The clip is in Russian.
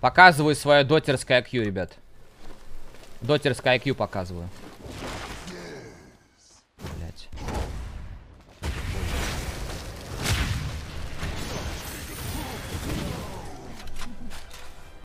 Показываю свое дотерское IQ, ребят. Дотерское IQ показываю.